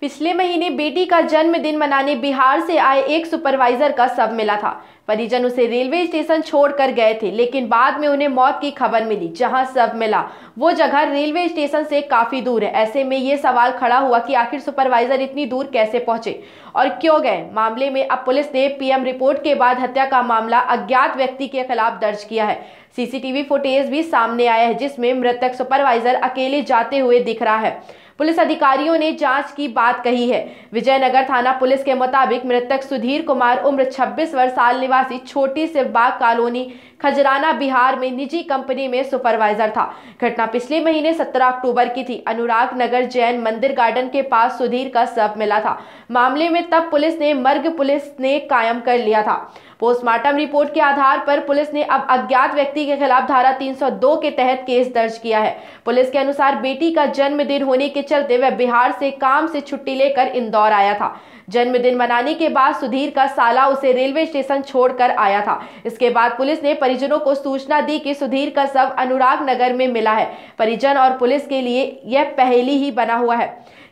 पिछले महीने बेटी का जन्मदिन मनाने बिहार से आए एक सुपरवाइजर का शव मिला था परिजन उसे रेलवे स्टेशन छोड़कर गए थे लेकिन बाद में उन्हें मौत की खबर मिली जहां शव मिला वो जगह रेलवे स्टेशन से काफ़ी दूर है ऐसे में ये सवाल खड़ा हुआ कि आखिर सुपरवाइजर इतनी दूर कैसे पहुंचे और क्यों गए मामले में अब पुलिस ने पीएम रिपोर्ट के बाद हत्या का मामला अज्ञात व्यक्ति के खिलाफ दर्ज किया है सीसीटीवी फुटेज भी सामने आया है जिसमें मृतक सुपरवाइजर अकेले जाते हुए दिख रहा है पुलिस अधिकारियों ने जांच की बात कही है विजयनगर थाना पुलिस के मुताबिक मृतक सुधीर कुमार उम्र 26 वर्ष साल निवासी छोटी सिरबाग कॉलोनी खजराना बिहार में निजी कंपनी में सुपरवाइजर था घटना पिछले महीने 17 अक्टूबर की थी अनुराग नगर जैन मंदिर गार्डन के पास सुधीर का शव मिला था मामले में तब पुलिस ने मर्ग पुलिस ने कायम कर लिया था पोस्टमार्टम रिपोर्ट के आधार पर पुलिस ने अब अज्ञात व्यक्ति के खिलाफ धारा 302 के तहत केस दर्ज किया है पुलिस के अनुसार बेटी का जन्मदिन होने के चलते वह बिहार से काम से छुट्टी लेकर इंदौर आया था जन्मदिन मनाने के बाद सुधीर का साला उसे रेलवे स्टेशन छोड़कर आया था इसके बाद पुलिस ने परिजनों को सूचना दी कि सुधीर का शव अनुराग नगर में मिला है परिजन और पुलिस के लिए यह पहली ही बना हुआ है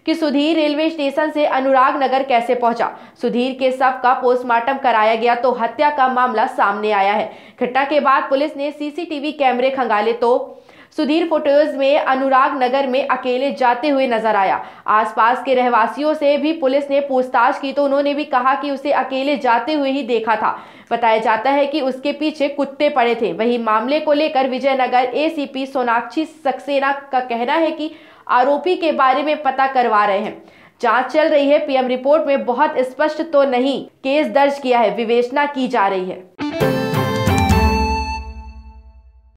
कि सुधीर रेलवे स्टेशन से अनुराग नगर कैसे पहुंचा सुधीर के शव का पोस्टमार्टम कराया गया तो हत्या का मामला सामने आया है घटना के बाद पुलिस ने सीसीटीवी कैमरे खंगाले तो सुधीर फोटोज में अनुराग नगर में अकेले जाते हुए नजर आया आसपास के रहवासियों से भी पुलिस ने पूछताछ की तो उन्होंने भी कहा कि उसे अकेले जाते हुए ही देखा था बताया जाता है कि उसके पीछे कुत्ते पड़े थे वही मामले को लेकर विजयनगर एसीपी सोनाक्षी सक्सेना का कहना है कि आरोपी के बारे में पता करवा रहे हैं जांच चल रही है पीएम रिपोर्ट में बहुत स्पष्ट तो नहीं केस दर्ज किया है विवेचना की जा रही है